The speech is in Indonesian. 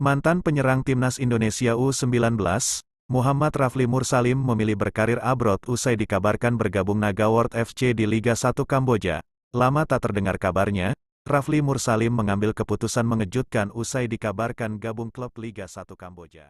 Mantan penyerang timnas Indonesia U19, Muhammad Rafli Mursalim memilih berkarir abroad usai dikabarkan bergabung Naga World FC di Liga 1 Kamboja. Lama tak terdengar kabarnya, Rafli Mursalim mengambil keputusan mengejutkan usai dikabarkan gabung klub Liga 1 Kamboja.